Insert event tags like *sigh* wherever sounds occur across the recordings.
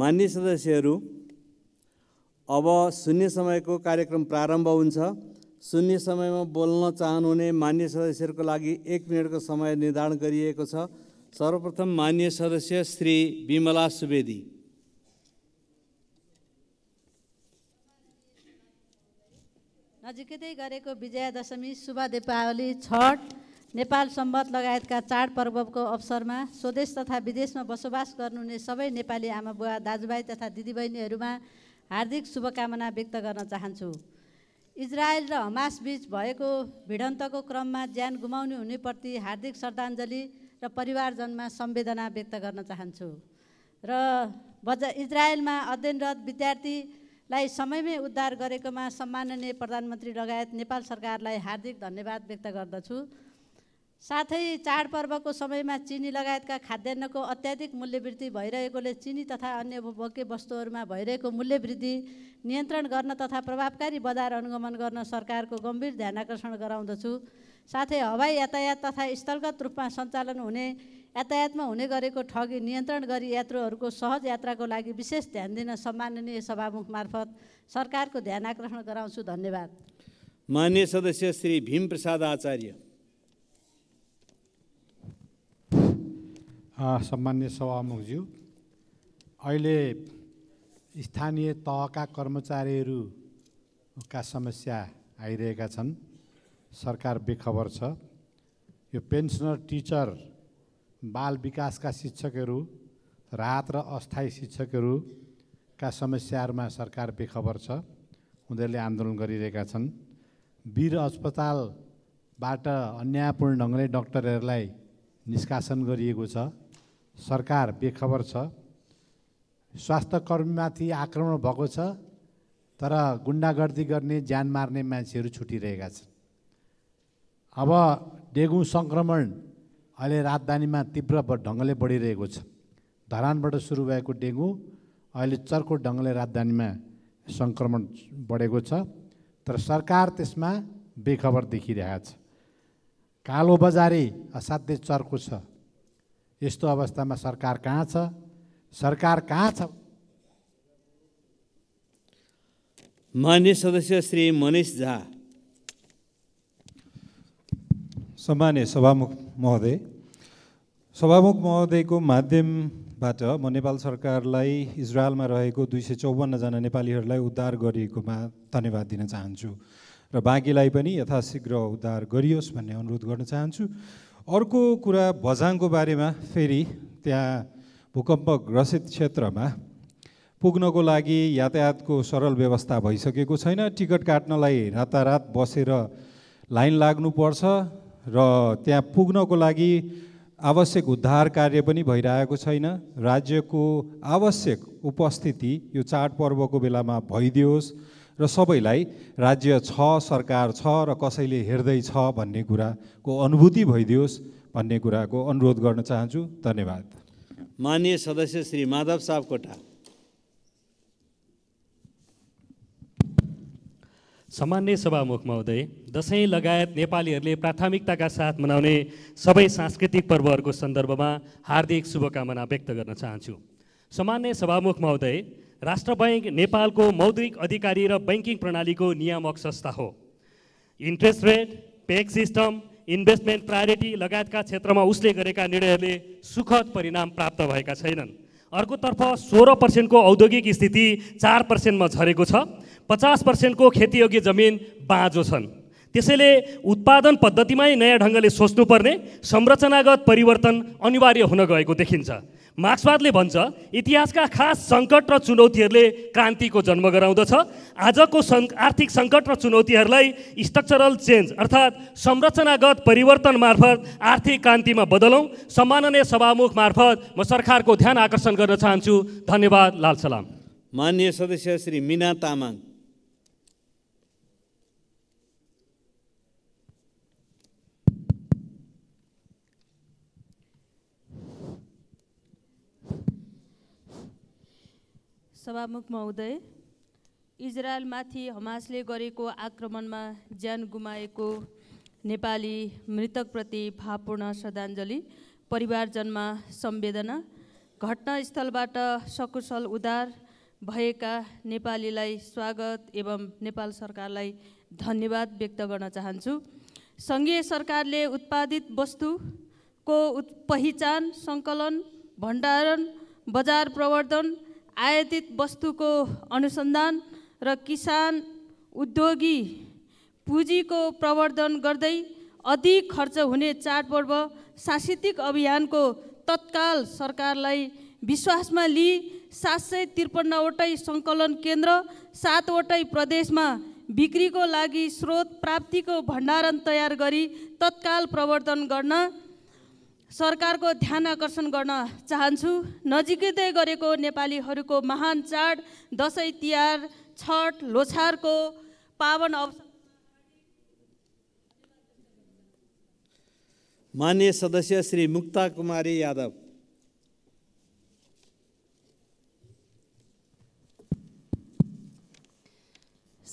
मान्य सदस्यहरू अब शून्य समयको कार्यक्रम प्रारम्भ हुन्छ शून्य समयमा बोल्न चाहनुहुने मान्य सदस्यहरूको लागि एक मिनटको समय निर्धारण गरिएको छ सर्वप्रथम मान्य सदस्य श्री विमला सुवेदी नजिकै गरेको विजयादशमी शुभ दीपावली छठ नेपाल सम्बत लगायतका चाडपर्वको अवसरमा स्वदेश तथा विदेशमा बसोबास गर्नुहुने सबै नेपाली आमा बुवा दाजुभाइ तथा दिदीबहिनीहरूमा हार्दिक शुभकामना व्यक्त गर्न चाहन्छु इजरायल र हमास बीच भएको भिडन्तको क्रममा ज्यान गुमाउने हुनेप्रति हार्दिक श्रद्धाञ्जली र परिवारजनमा सम्वेदना व्यक्त गर्न चाहन्छु र बज इजरायलमा अध्ययनरत विद्यार्थीलाई समयमै उद्धार गरेकोमा सम्माननीय प्रधानमन्त्री लगायत नेपाल सरकारलाई हार्दिक धन्यवाद व्यक्त गर्दछु साथै चाडपर्वको समयमा चिनी लगायतका खाद्यान्नको अत्याधिक मूल्यवृद्धि भइरहेकोले चिनी तथा अन्य उपभोग्य वस्तुहरूमा भइरहेको मूल्यवृद्धि नियन्त्रण गर्न तथा प्रभावकारी बजार अनुगमन गर्न सरकारको गम्भीर ध्यान आकर्षण गराउँदछु साथै हवाई यातायात तथा स्थलगत रूपमा सञ्चालन हुने यातायातमा हुने गरेको ठगी नियन्त्रण गरी यात्रुहरूको सहज यात्राको लागि विशेष ध्यान दिन सम्माननीय सभामुख मार्फत सरकारको ध्यान आकर्षण गराउँछु धन्यवाद मान्य सदस्य श्री भीमप्रसाद आचार्य सम्मान्य सभामुखज्यू अहिले स्थानीय तहका कर्मचारीहरूका समस्या आइरहेका छन् सरकार बेखबर छ यो पेन्सनर टिचर बाल विकासका शिक्षकहरू राहत र अस्थायी शिक्षकहरूका समस्याहरूमा सरकार बेखबर छ उनीहरूले आन्दोलन गरिरहेका छन् वीर अस्पतालबाट अन्यायपूर्ण ढङ्गले डक्टरहरूलाई निष्कासन गरिएको छ सरकार बेखबर छ स्वास्थ्य कर्मीमाथि आक्रमण भएको छ तर गुन्डागर्दी गर्ने ज्यान मार्ने मान्छेहरू छुटिरहेका छन् अब डेङ्गु सङ्क्रमण अहिले राजधानीमा तीव्र ढङ्गले बढिरहेको छ धरानबाट सुरु भएको डेङ्गु अहिले चर्को ढङ्गले राजधानीमा सङ्क्रमण बढेको छ तर सरकार त्यसमा बेखबर देखिरहेको छ कालो बजारी असाध्यै चर्को छ यस्तो अवस्थामा सरकार कहाँ छ सरकार कहाँ छ मान्य सदस्य श्री मनिष झा सम्मान्य सभामुख महोदय सभामुख महोदयको माध्यमबाट म नेपाल सरकारलाई इजरायलमा रहेको दुई सय चौवन्नजना नेपालीहरूलाई उद्धार गरिएकोमा धन्यवाद दिन चाहन्छु र बाँकीलाई पनि यथाशीघ्र उद्धार गरियोस् भन्ने अनुरोध गर्न चाहन्छु अर्को कुरा भजाङको बारेमा फेरि त्यहाँ भूकम्पग्रसित क्षेत्रमा पुग्नको लागि यातायातको सरल व्यवस्था भइसकेको छैन टिकट काट्नलाई रातारात बसेर रा लाइन लाग्नुपर्छ र त्यहाँ पुग्नको लागि आवश्यक उद्धार कार्य पनि भइरहेको छैन राज्यको आवश्यक उपस्थिति यो चाडपर्वको बेलामा भइदियोस् र सबैलाई राज्य छ सरकार छ र कसैले हेर्दैछ भन्ने कुराको अनुभूति भइदियोस् भन्ने कुराको अनुरोध गर्न चाहन्छु धन्यवाद मान्य सदस्य श्री माधव सापकोटा सामान्य सभामुख महोदय दसैँ लगायत नेपालीहरूले प्राथमिकताका साथ मनाउने सबै सांस्कृतिक पर्वहरूको सन्दर्भमा हार्दिक शुभकामना व्यक्त गर्न चाहन्छु सामान्य सभामुख महोदय राष्ट्र बैङ्क नेपालको मौद्रिक अधिकारी र बैङ्किङ प्रणालीको नियामक संस्था हो interest rate peg system investment priority लगायतका क्षेत्रमा उसले गरेका निर्णयहरूले सुखद परिणाम प्राप्त भएका छैनन् अर्कोतर्फ सोह्र पर्सेन्टको औद्योगिक स्थिति चार पर्सेन्टमा झरेको छ पचास पर्सेन्टको खेतीयोग्य जमिन बाँझो छन् त्यसैले उत्पादन पद्धतिमै नयाँ ढङ्गले सोच्नुपर्ने संरचनागत परिवर्तन अनिवार्य हुन गएको देखिन्छ मार्क्सवादले भन्छ इतिहासका खास सङ्कट र चुनौतीहरूले क्रान्तिको जन्म गराउँदछ आजको सङ् आर्थिक सङ्कट र चुनौतीहरूलाई स्ट्रक्चरल चेन्ज अर्थात् संरचनागत परिवर्तन मार्फत आर्थिक क्रान्तिमा बदलौँ सम्माननीय सभामुख मार्फत म सरकारको ध्यान आकर्षण गर्न चाहन्छु धन्यवाद लाल सलाम मान्य सदस्य श्री मिना तामाङ सभामुख महोदय इजरायलमाथि हमासले गरेको आक्रमणमा ज्यान गुमाएको नेपाली मृतकप्रति भावपूर्ण श्रद्धाञ्जली परिवारजनमा सम्वेदना घटनास्थलबाट सकुशल उद्धार भएका नेपालीलाई स्वागत एवं नेपाल सरकारलाई धन्यवाद व्यक्त गर्न चाहन्छु सङ्घीय सरकारले उत्पादित वस्तुको पहिचान सङ्कलन भण्डारण बजार प्रवर्धन आयातित वस्तुको अनुसन्धान र किसान उद्योगी पुँजीको प्रवर्धन गर्दै अधिक खर्च हुने चाडपर्व सांस्कृतिक अभियानको तत्काल सरकारलाई विश्वासमा लिई सात सय त्रिपन्नवटै सङ्कलन केन्द्र सातवटै प्रदेशमा बिक्रीको लागि स्रोत प्राप्तिको भण्डारण तयार गरी तत्काल प्रवर्तन गर्न सरकारको ध्यान आकर्षण गर्न चाहन्छु नजिकै गरेको नेपालीहरूको महान चाड दसैँ तिहार छठ लोछारको पावन अवसर मान्य सदस्य श्री मुक्ता कुमारी यादव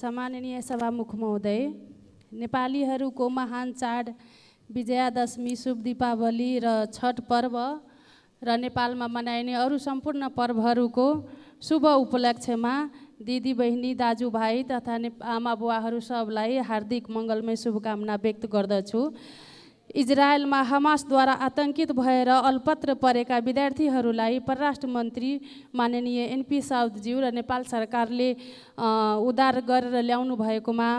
सम्माननीय सभामुख महोदय नेपालीहरूको महान चाड विजयादशमी शुभ दीपावली र छठ पर्व र नेपालमा मनाइने अरू सम्पूर्ण पर्वहरूको शुभ उपलक्ष्यमा दिदी बहिनी दाजुभाइ तथा आमा बुवाहरू सबलाई हार्दिक मङ्गलमय शुभकामना व्यक्त गर्दछु इजरायलमा हमासद्वारा आतङ्कित भएर अल्पत्र परेका विद्यार्थीहरूलाई परराष्ट्र मन्त्री माननीय एनपी साउदज्यू र नेपाल सरकारले उद्धार गरेर ल्याउनु भएकोमा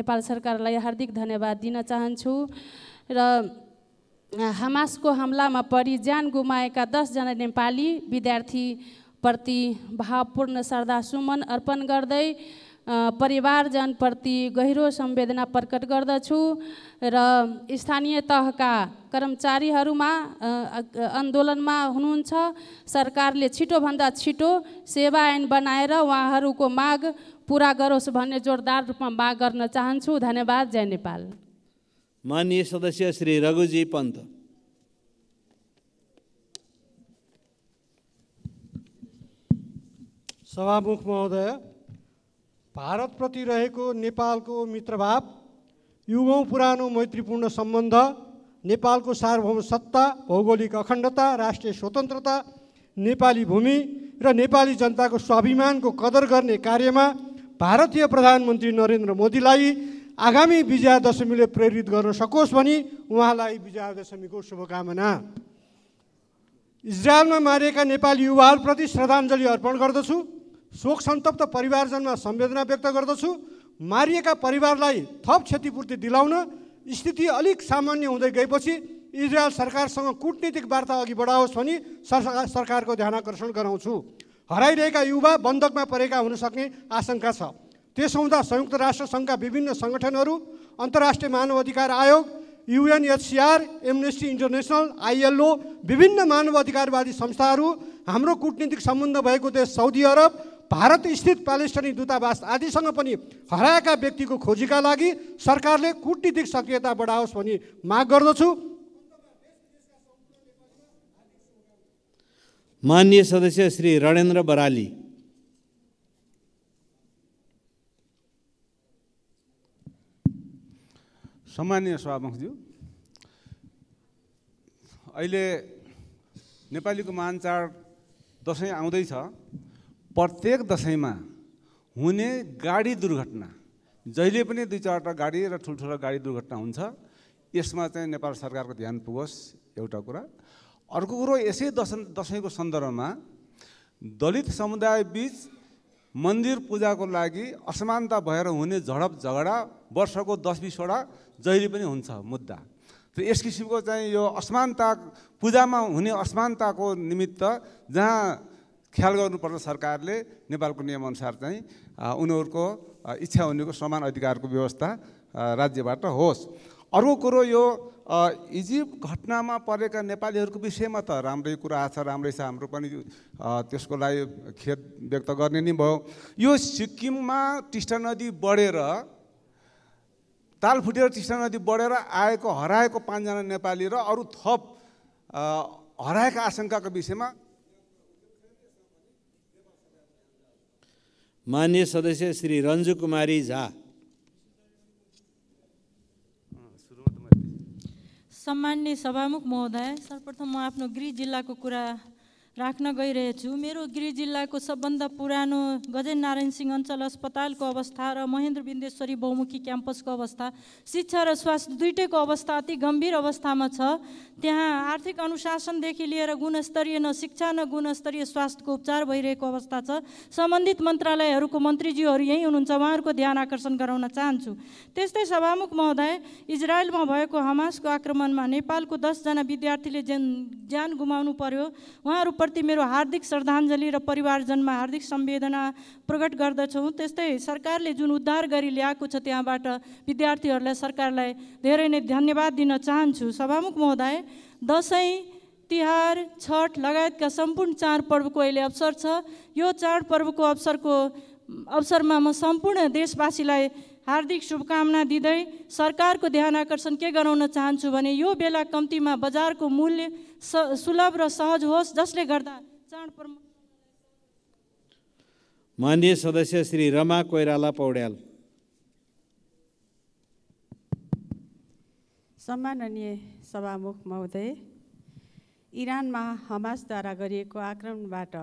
नेपाल सरकारलाई हार्दिक धन्यवाद दिन चाहन्छु र हमासको हमलामा परि ज्यान गुमाएका दसजना नेपाली विद्यार्थीप्रति भावपूर्ण श्रद्धा सुमन अर्पण गर्दै परिवारजनप्रति गहिरो संवेदना प्रकट गर्दछु र स्थानीय तहका कर्मचारीहरूमा आन्दोलनमा हुनुहुन्छ सरकारले छिटोभन्दा छिटो सेवा ऐन बनाएर उहाँहरूको माग पुरा गरोस् भन्ने जोरदार रूपमा माग गर्न चाहन्छु धन्यवाद जय नेपाल माननीय सदस्य श्री रघुजी पन्त सभामुख महोदय भारतप्रति रहेको नेपालको मित्रभाव युगौँ पुरानो मैत्रीपूर्ण सम्बन्ध नेपालको सार्वभौम सत्ता भौगोलिक अखण्डता राष्ट्रिय स्वतन्त्रता नेपाली भूमि र नेपाली जनताको स्वाभिमानको कदर गर्ने कार्यमा भारतीय प्रधानमन्त्री नरेन्द्र मोदीलाई आगामी विजया दशमीले प्रेरित गर्न सकोस् भनी उहाँलाई विजया दशमीको शुभकामना इजरायलमा मारिएका नेपाली युवाहरूप्रति श्रद्धाञ्जली अर्पण गर्दछु शोक सन्तप्त परिवारजनमा संवेदना व्यक्त गर्दछु मारिएका परिवारलाई थप क्षतिपूर्ति दिलाउन स्थिति अलिक सामान्य हुँदै गएपछि इजरायल सरकारसँग कुटनीतिक वार्ता अघि बढाओस् भनी सरकारको ध्यानाकर्षण गराउँछु हराइरहेका युवा बन्धकमा परेका हुन सक्ने आशंका छ त्यस हुँदा संयुक्त राष्ट्रसङ्घका विभिन्न सङ्गठनहरू अन्तर्राष्ट्रिय मानव अधिकार आयोग युएनएचसिआर एमनेस्टी इन्टरनेसनल आइएलओ विभिन्न मानव अधिकारवादी संस्थाहरू हाम्रो कुटनीतिक सम्बन्ध भएको देश साउदी अरब भारत स्थित प्यालेस्टनी दूतावास आदिसँग पनि हराएका व्यक्तिको खोजीका लागि सरकारले कुटनीतिक सक्रियता बढाओस् भनी माग गर्दछु मान्य सदस्य श्री रणेन्द्र बराली सामान्य सभामुखज्यू अहिले नेपालीको महान चाड दसैँ आउँदैछ प्रत्येक दसैँमा हुने गाडी दुर्घटना जहिले पनि दुई चारवटा गाडी र ठुल्ठुलो गाडी दुर्घटना हुन्छ यसमा चाहिँ नेपाल सरकारको ध्यान पुगोस् एउटा कुरा अर्को कुरो यसै दस दसैँको सन्दर्भमा दलित समुदायबिच मन्दिर पूजाको लागि असमानता भएर हुने झडप झगडा वर्षको दस बिसवटा जहिले पनि हुन्छ मुद्दा र यस किसिमको चाहिँ यो असमानता पूजामा हुने असमानताको निमित्त जहाँ ख्याल गर्नुपर्छ सरकारले नेपालको नियमअनुसार चाहिँ उनीहरूको इच्छा हुनेको समान अधिकारको व्यवस्था राज्यबाट होस् अर्को कुरो यो इजिप्ट घटनामा परेका नेपालीहरूको विषयमा त राम्रै कुरा छ राम्रै छ हाम्रो पनि त्यसको लागि खेद व्यक्त गर्ने नै भयो यो सिक्किममा टिस्टा नदी बढेर ताल फुटेर टिस्टा नदी बढेर आएको हराएको पाँचजना नेपाली र अरू थप हराएका आशङ्काको विषयमा मान्य सदस्य श्री रन्जु कुमारी झा सम्मान्य सभामुख महोदय सर्वप्रथम म आफ्नो गृह जिल्लाको कुरा राख्न गइरहेछु मेरो गिरी जिल्लाको सबभन्दा पुरानो गजेन्द्र सिंह अञ्चल अस्पतालको अवस्था र महेन्द्र बिन्देश्वरी बहुमुखी क्याम्पसको अवस्था शिक्षा र स्वास्थ्य दुइटैको अवस्था अति गम्भीर अवस्थामा छ त्यहाँ आर्थिक अनुशासनदेखि लिएर गुणस्तरीय न शिक्षा न गुणस्तरीय स्वास्थ्यको उपचार भइरहेको अवस्था छ सम्बन्धित मन्त्रालयहरूको मन्त्रीज्यूहरू यहीँ हुनुहुन्छ उहाँहरूको ध्यान आकर्षण गराउन चाहन्छु त्यस्तै सभामुख महोदय इजरायलमा भएको हमासको आक्रमणमा नेपालको दसजना विद्यार्थीले ज्यान ज्यान गुमाउनु पर्यो उहाँहरू प्रति मेरो हार्दिक श्रद्धाञ्जली र परिवारजनमा हार्दिक सम्वेदना प्रकट गर्दछौँ त्यस्तै सरकारले जुन उद्धार गरी ल्याएको छ त्यहाँबाट विद्यार्थीहरूलाई सरकारलाई धेरै नै धन्यवाद दिन चाहन्छु सभामुख महोदय दसैँ तिहार छठ लगायतका सम्पूर्ण चाडपर्वको अहिले अवसर छ यो चाडपर्वको अवसरको अवसरमा म सम्पूर्ण देशवासीलाई हार्दिक शुभकामना दिँदै सरकारको ध्यान आकर्षण के गराउन चाहन्छु भने यो बेला कम्तीमा बजारको मूल्य सुलभ र सहज होस् जसले गर्दा चाँड मान्य सदस्य श्री रमा कोइराला पौड्याल सम्माननीय सभामुख महोदय इरानमा हमासद्वारा गरिएको आक्रमणबाट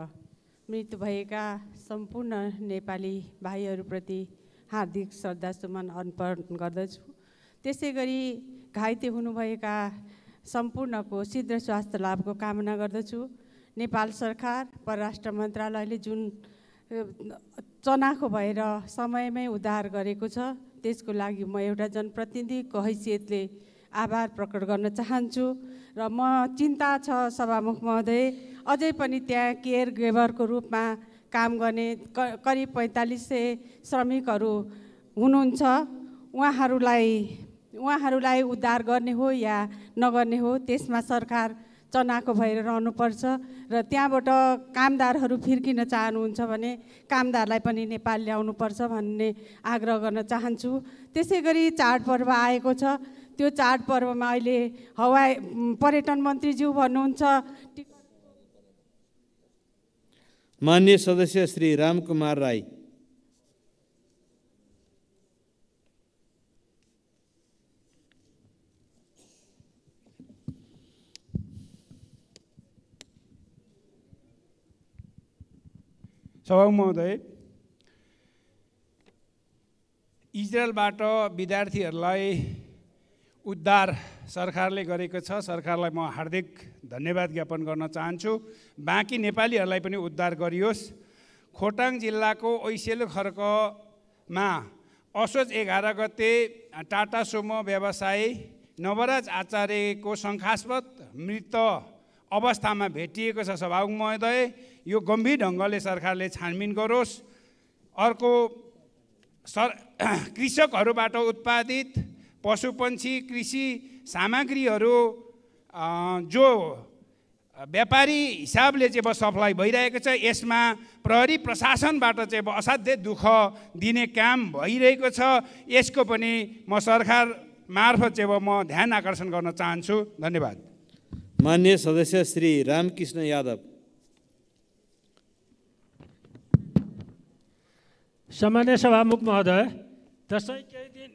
मृत्यु भएका सम्पूर्ण नेपाली भाइहरूप्रति हार्दिक श्रद्धासुमन अर्पण गर्दछु त्यसै गरी घाइते हुनुभएका सम्पूर्णको शीघ्र स्वास्थ्य लाभको कामना गर्दछु नेपाल सरकार परराष्ट्र मन्त्रालयले जुन चनाखो भएर समयमै उद्धार गरेको छ त्यसको लागि म एउटा जनप्रतिनिधिको हैसियतले आभार प्रकट गर्न चाहन्छु र म चिन्ता छ सभामुख महोदय अझै पनि त्यहाँ केयर गेभरको रूपमा काम गर्ने करिब पैँतालिस सय श्रमिकहरू हुनुहुन्छ उहाँहरूलाई उहाँहरूलाई उद्धार गर्ने हो या नगर्ने हो त्यसमा सरकार चनाको भएर रहनुपर्छ र त्यहाँबाट कामदारहरू फिर्किन चाहनुहुन्छ भने कामदारलाई पनि नेपाल ल्याउनुपर्छ भन्ने आग्रह गर्न चाहन्छु त्यसै गरी चाडपर्व आएको छ त्यो चाडपर्वमा अहिले हवाई पर्यटन मन्त्रीज्यू भन्नुहुन्छ मान्य सदस्य श्री रामकुमार राई सभा महोदय इजरायलबाट विद्यार्थीहरूलाई उद्धार सरकारले गरेको छ सरकारलाई म हार्दिक धन्यवाद ज्ञापन गर्न चाहन्छु बाँकी नेपालीहरूलाई पनि उद्धार गरियोस् खोटाङ जिल्लाको ऐसेल खर्कमा असोज एघार गते टाटा सुमो व्यवसायी नवराज आचार्यको शङ्कास्पद मृत अवस्थामा भेटिएको छ सभामुख महोदय यो गम्भीर ढङ्गले सरकारले छानबिन गरोस् अर्को सर *clears throat* कृषकहरूबाट उत्पादित पशुपन्छी कृषि सामग्रीहरू जो व्यापारी हिसाबले चाहिँ अब सप्लाई भइरहेको छ यसमा प्रहरी प्रशासनबाट चाहिँ अब असाध्यै दुःख दिने काम भइरहेको छ यसको पनि म सरकार मार्फत चाहिँ अब म ध्यान आकर्षण गर्न चाहन्छु धन्यवाद मान्य सदस्य श्री रामकृष्ण यादव सामान्य सभामुख महोदय दसैँ केही दिन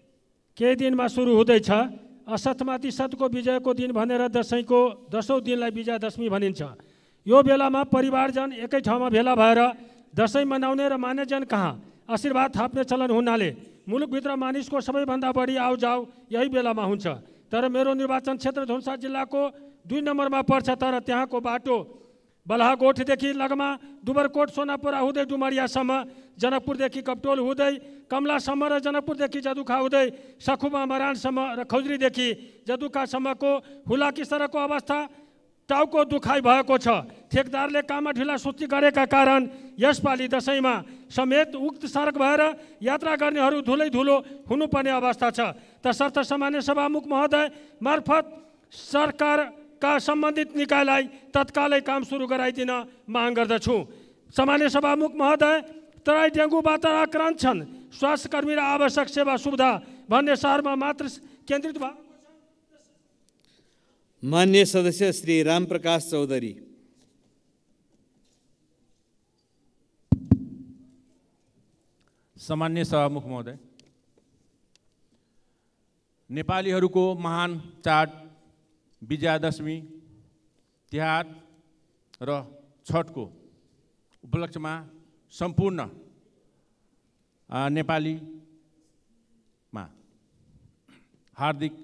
केही दिनमा सुरु हुँदैछ असतमाथि सतको विजयको दिन भनेर दसैँको दसौँ दिनलाई विजयादशमी भनिन्छ यो बेलामा परिवारजन एकै ठाउँमा भेला भएर दसैँ मनाउने र मान्यजन कहाँ आशीर्वाद थाप्ने चलन हुनाले मुलुकभित्र मानिसको सबैभन्दा बढी आउजाउ यही बेलामा हुन्छ तर मेरो निर्वाचन क्षेत्र धुन्सा जिल्लाको दुई नम्बरमा पर्छ तर त्यहाँको बाटो बलहागोठदेखि लगमा दुबरकोट सोनापुरा हुँदै डुमरियासम्म जनकपुरदेखि कपटोल हुँदै कमलासम्म र जनकपुरदेखि जदुखा हुँदै सखुमा मरानसम्म र खौजरीदेखि जदुखासम्मको हुलाकी सडकको अवस्था टाउको दुखाइ भएको छ ठेकदारले काममा ढिला सुस्ती गरेका कारण यसपालि दसैँमा समेत उक्त सडक भएर यात्रा गर्नेहरू धुलै धुलो हुनुपर्ने अवस्था छ तसर्थ सामान्य सभामुख महोदय मार्फत सरकार का सम्बन्धित निकायलाई तत्कालै काम सुरु गराइदिन माग गर्दछु सामान्य सभामुख महोदय तराई डेङ्गुबाट आक्रान्त छन् कर्मी र आवश्यक सेवा सुविधा भन्ने सहरमा मात्र केन्द्रित भएको मान्य सदस्य श्री रामप्रकाश चौधरी सामान्य सभामुख महोदय नेपालीहरूको महान चाड विजयादशमी तिहार र छठको उपलक्ष्यमा सम्पूर्ण नेपालीमा हार्दिक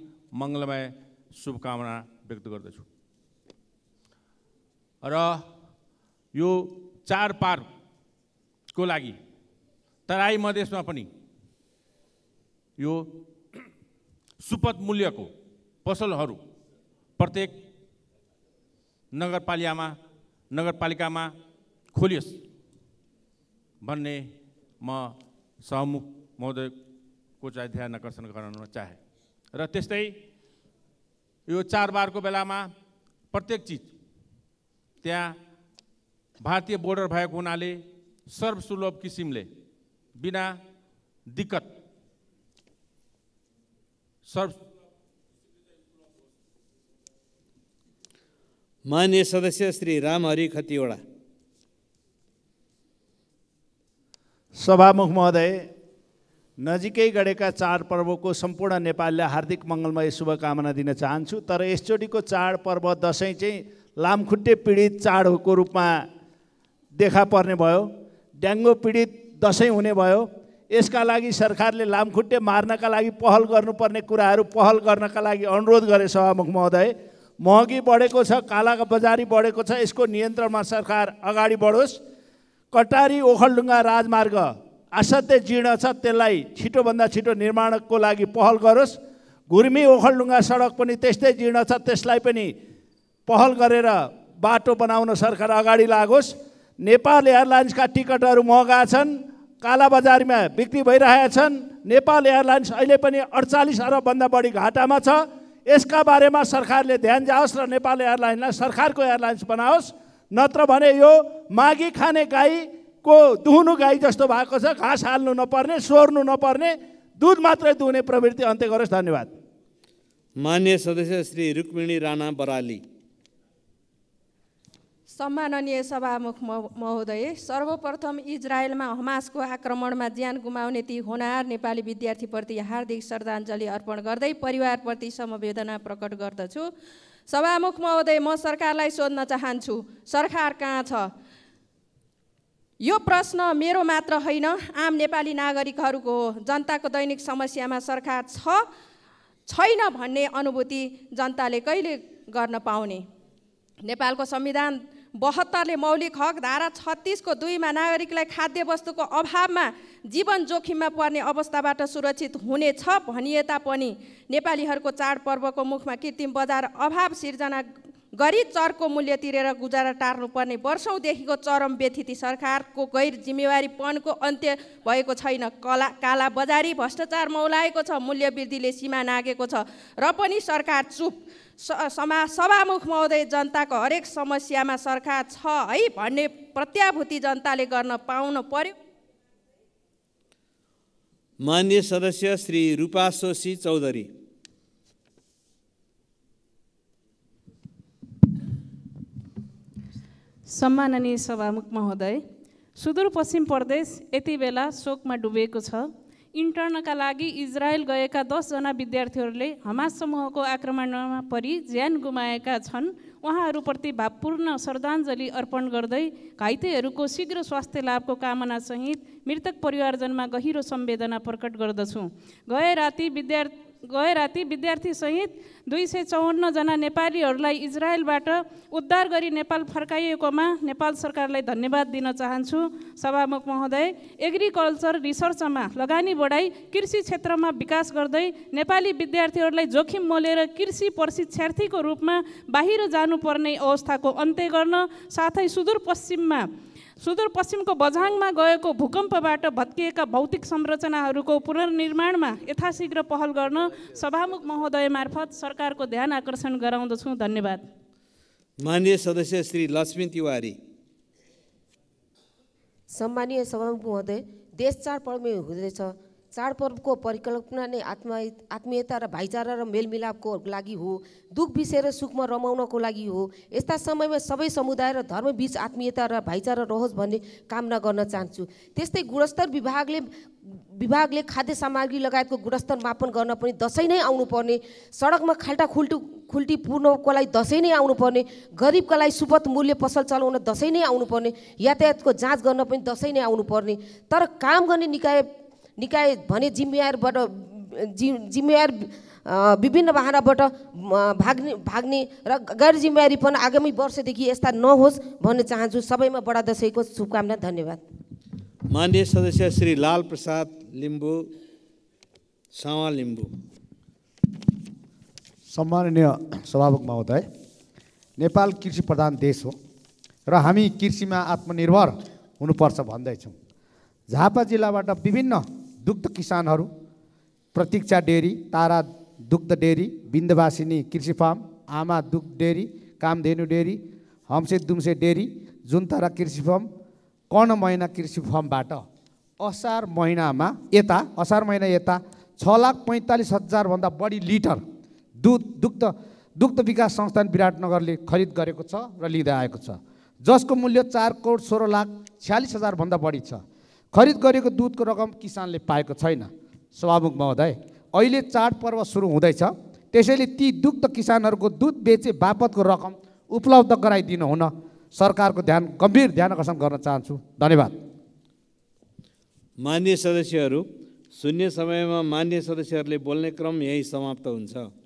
मङ्गलमय शुभकामना व्यक्त गर्दछु र यो चार पार्कको लागि तराई मधेसमा पनि यो सुपथ मूल्यको पसलहरू प्रत्येक नगरपालिकामा नगरपालिकामा खोलियोस् भन्ने म सहमुख महोदयको चाहिँ ध्यान आकर्षण गराउन चाहे र त्यस्तै यो चाडबाडको बेलामा प्रत्येक चिज त्यहाँ भारतीय बोर्डर भएको हुनाले सर्वसुलभ किसिमले बिना दिक्कत सर्व मान्य सदस्य श्री रामहरि खतिवडा सभामुख महोदय नजिकै गरेका चाडपर्वको सम्पूर्ण नेपालले हार्दिक मङ्गलमय शुभकामना दिन चाहन्छु तर यसचोटिको चाडपर्व दसैँ चाहिँ लामखुट्टे पीडित चाडको रूपमा देखा पर्ने भयो ड्याङ्गो पीडित दसैँ हुने भयो यसका लागि सरकारले लामखुट्टे मार्नका लागि पहल गर्नुपर्ने कुराहरू पहल गर्नका लागि अनुरोध गरे सभामुख महोदय महँगी बढेको छ कालाको बजारी बढेको छ यसको नियन्त्रणमा सरकार अगाडि बढोस् कटारी ओखलडुङ्गा राजमार्ग असाध्य जीर्ण छ त्यसलाई छिटोभन्दा छिटो निर्माणको लागि पहल गरोस् घुर्मी ओखलडुङ्गा सडक पनि त्यस्तै जीर्ण छ त्यसलाई पनि पहल गरेर बाटो बनाउन सरकार अगाडि लागोस् नेपाल एयरलाइन्सका टिकटहरू महँगा छन् कालाबजारीमा बिक्री भइरहेका छन् नेपाल एयरलाइन्स अहिले पनि अडचालिस अरबभन्दा बढी घाटामा छ यसका बारेमा सरकारले ध्यान जाओस् र नेपाल एयरलाइन्सलाई सरकारको एयरलाइन्स बनाओस् नत्र भने यो माघी खाने गाईको दुहुनु गाई जस्तो भएको छ घाँस हाल्नु नपर्ने स्वर्नु नपर्ने दुध मात्रै दुहुने प्रवृत्ति अन्त्य गरोस् धन्यवाद मान्य सदस्य श्री रुक्मिणी राणा बराली सम्माननीय सभामुख महोदय सर्वप्रथम इजरायलमा हमासको आक्रमणमा ज्यान गुमाउने ती होनार नेपाली विद्यार्थीप्रति हार्दिक श्रद्धाञ्जली अर्पण गर्दै परिवारप्रति समवेदना प्रकट गर्दछु सभामुख महोदय म सरकारलाई सोध्न चाहन्छु सरकार कहाँ छ यो प्रश्न मेरो मात्र होइन आम नेपाली नागरिकहरूको हो जनताको दैनिक समस्यामा सरकार छ छैन भन्ने अनुभूति जनताले कहिले गर्न पाउने नेपालको संविधान बहत्तरले मौलिक हक धारा छत्तिसको दुईमा नागरिकलाई वस्तुको अभावमा जीवन जोखिममा पर्ने अवस्थाबाट सुरक्षित हुनेछ भनिए तापनि नेपालीहरूको चाडपर्वको मुखमा कृत्रिम बजार अभाव सिर्जना गरी चरको मूल्य तिरेर गुजारा टार्नुपर्ने वर्षौँदेखिको चरम व्यथिति सरकारको गैर जिम्मेवारीपनको अन्त्य भएको छैन कला काला बजारी भ्रष्टाचार मौलाएको छ मूल्यवृद्धिले सीमा नागेको छ र पनि सरकार चुप समा सभामुख महोदय जनताको हरेक समस्यामा सरकार छ है भन्ने प्रत्याभूति जनताले गर्न पाउन पर्यो मान्य सदस्य श्री रूपा चौधरी सम्माननीय सभामुख महोदय सुदूरपश्चिम प्रदेश यति बेला शोकमा डुबेको छ इन्टर्नका लागि इजरायल गएका दसजना विद्यार्थीहरूले हमास समूहको आक्रमणमा परि ज्यान गुमाएका छन् उहाँहरूप्रति भावपूर्ण श्रद्धाञ्जली अर्पण गर्दै घाइतेहरूको शीघ्र स्वास्थ्य लाभको कामनासहित मृतक परिवारजनमा गहिरो सम्वेदना प्रकट गर्दछु गए राति विद्यार्थी गए राति विद्यार्थीसहित दुई सय चौवन्नजना नेपालीहरूलाई इजरायलबाट उद्धार गरी नेपाल फर्काइएकोमा नेपाल सरकारलाई धन्यवाद दिन चाहन्छु सभामुख महोदय एग्रिकल्चर रिसर्चमा लगानी बढाई कृषि क्षेत्रमा विकास गर्दै नेपाली विद्यार्थीहरूलाई जोखिम मोलेर कृषि प्रशिक्षार्थीको रूपमा बाहिर जानुपर्ने अवस्थाको अन्त्य गर्न साथै सुदूरपश्चिममा सुदूरपश्चिमको बझाङमा गएको भूकम्पबाट भत्किएका भौतिक संरचनाहरूको पुनर्निर्माणमा यथाशीघ्र पहल गर्न सभामुख महोदय मार्फत सरकारको ध्यान आकर्षण गराउँदछु धन्यवाद मान्य सदस्य श्री लक्ष्मी तिवारी सम्मानीय सभामुख महोदय देश चाडपर्वमै हुँदैछ चाडपर्वको परिकल्पना नै आत्मा आत्मीयता र भाइचारा र मेलमिलापको लागि हो दुःख विषय सुखमा रमाउनको लागि हो यस्ता समयमा सबै समुदाय र धर्मबीच आत्मीयता र भाइचारा रहोस् भन्ने कामना गर्न चाहन्छु त्यस्तै गुणस्तर विभागले विभागले खाद्य सामग्री लगायतको गुणस्तर मापन गर्न पनि दसैँ नै आउनुपर्ने सडकमा खाल्टा खुल्टु खुल्टी पुर्नको लागि दसैँ नै आउनुपर्ने गरिबका लागि सुपथ मूल्य पसल चलाउन दसैँ नै आउनुपर्ने यातायातको जाँच गर्न पनि दसैँ नै आउनुपर्ने तर काम गर्ने निकाय निकाय भने जिम्मेवारबाट जि जिम्मेवार विभिन्न वाहनाबाट भाग्ने भाग्ने र गैर जिम्मेवारी पनि आगामी वर्षदेखि यस्ता नहोस् भन्न चाहन्छु सबैमा बडा दसैँको शुभकामना धन्यवाद मान्य सदस्य श्री लाल प्रसाद लिम्बू सावा लिम्बू सम्माननीय सभामुख महोदय नेपाल कृषि प्रधान देश हो र हामी कृषिमा आत्मनिर्भर हुनुपर्छ भन्दैछौँ झापा जिल्लाबाट विभिन्न दुग्ध किसानहरू प्रतीक्षा डेरी तारा दुग्ध डेरी बिन्दवासिनी कृषि फार्म आमा दुग्ध डेरी कामधेनु डेरी हम्से दुम्से डेरी जुनतारा कृषि फार्म कर्ण महिना कृषि फार्मबाट असार महिनामा यता असार महिना यता छ लाख पैँतालिस हजारभन्दा बढी लिटर दुध दुग्ध दुग्ध विकास संस्थान विराटनगरले खरिद गरेको छ र लिँदै आएको छ जसको मूल्य चार करोड सोह्र लाख छ्यालिस हजारभन्दा बढी छ खरिद गरेको दुधको रकम किसानले पाएको छैन सभामुख महोदय अहिले चाडपर्व सुरु हुँदैछ त्यसैले ती दुग्ध किसानहरूको दुध बेचे बापतको रकम उपलब्ध गराइदिनु हुन सरकारको ध्यान गम्भीर ध्यान आकर्षण गर्न चाहन्छु धन्यवाद मान्य सदस्यहरू शून्य समयमा मान्य सदस्यहरूले बोल्ने क्रम यही समाप्त हुन्छ